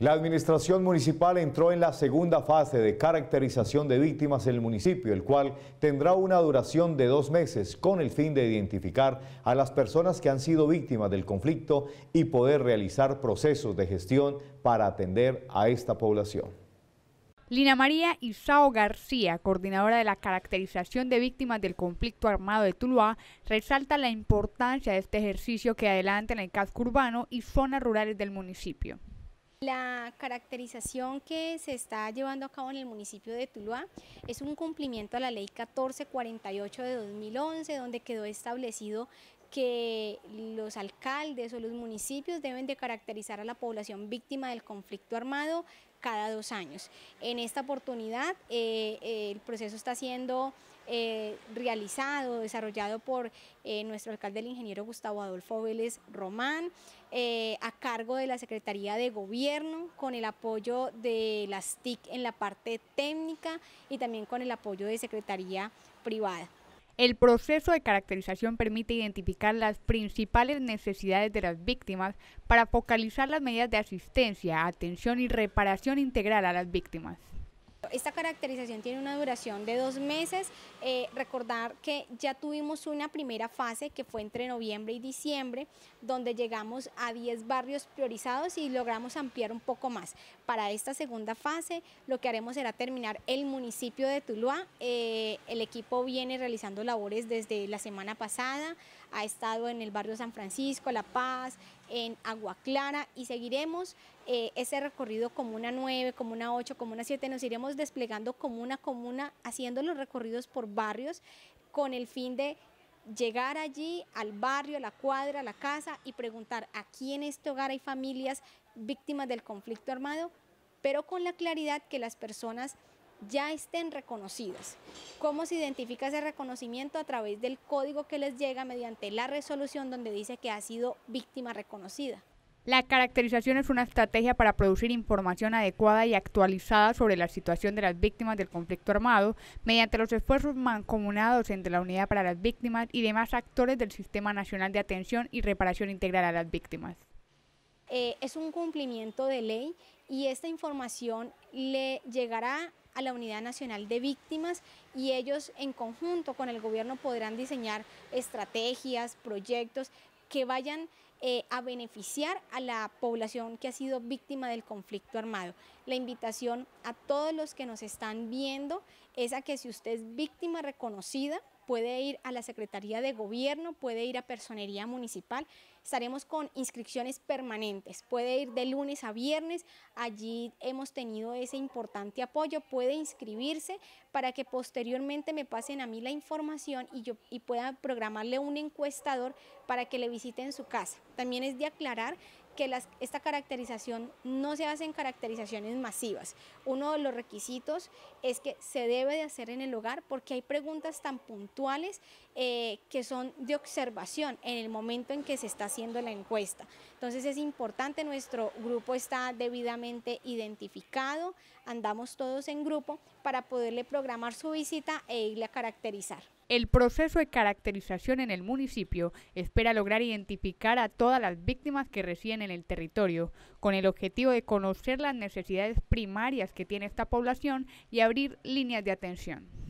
La administración municipal entró en la segunda fase de caracterización de víctimas en el municipio, el cual tendrá una duración de dos meses con el fin de identificar a las personas que han sido víctimas del conflicto y poder realizar procesos de gestión para atender a esta población. Lina María Isao García, coordinadora de la caracterización de víctimas del conflicto armado de Tuluá, resalta la importancia de este ejercicio que adelanta en el casco urbano y zonas rurales del municipio. La caracterización que se está llevando a cabo en el municipio de Tuluá es un cumplimiento a la ley 1448 de 2011, donde quedó establecido que los alcaldes o los municipios deben de caracterizar a la población víctima del conflicto armado cada dos años. En esta oportunidad eh, eh, el proceso está siendo eh, realizado, desarrollado por nuestro alcalde, el ingeniero Gustavo Adolfo Vélez Román, a cargo de la Secretaría de Gobierno, con el apoyo de las TIC en la parte técnica y también con el apoyo de Secretaría Privada. El proceso de caracterización permite identificar las principales necesidades de las víctimas para focalizar las medidas de asistencia, atención y reparación integral a las víctimas. Esta caracterización tiene una duración de dos meses. Eh, recordar que ya tuvimos una primera fase que fue entre noviembre y diciembre, donde llegamos a 10 barrios priorizados y logramos ampliar un poco más. Para esta segunda fase lo que haremos será terminar el municipio de Tuluá. Eh, el equipo viene realizando labores desde la semana pasada, ha estado en el barrio San Francisco, La Paz, en Agua Clara y seguiremos eh, ese recorrido como una 9, como una 8, como una 7, nos iremos desplegando como una comuna, haciendo los recorridos por barrios con el fin de llegar allí al barrio, a la cuadra, a la casa y preguntar quién en este hogar hay familias víctimas del conflicto armado, pero con la claridad que las personas ya estén reconocidas. ¿Cómo se identifica ese reconocimiento? A través del código que les llega mediante la resolución donde dice que ha sido víctima reconocida. La caracterización es una estrategia para producir información adecuada y actualizada sobre la situación de las víctimas del conflicto armado mediante los esfuerzos mancomunados entre la Unidad para las Víctimas y demás actores del Sistema Nacional de Atención y Reparación Integral a las Víctimas. Eh, es un cumplimiento de ley y esta información le llegará a la Unidad Nacional de Víctimas y ellos en conjunto con el gobierno podrán diseñar estrategias, proyectos que vayan eh, a beneficiar a la población que ha sido víctima del conflicto armado. La invitación a todos los que nos están viendo es a que si usted es víctima reconocida, puede ir a la Secretaría de Gobierno, puede ir a Personería Municipal. Estaremos con inscripciones permanentes, puede ir de lunes a viernes, allí hemos tenido ese importante apoyo, puede inscribirse para que posteriormente me pasen a mí la información y yo y pueda programarle un encuestador para que le visite en su casa. También es de aclarar que esta caracterización no se hace en caracterizaciones masivas. Uno de los requisitos es que se debe de hacer en el hogar porque hay preguntas tan puntuales eh, que son de observación en el momento en que se está haciendo la encuesta. Entonces es importante, nuestro grupo está debidamente identificado, andamos todos en grupo para poderle programar su visita e irle a caracterizar. El proceso de caracterización en el municipio espera lograr identificar a todas las víctimas que residen en el territorio, con el objetivo de conocer las necesidades primarias que tiene esta población y abrir líneas de atención.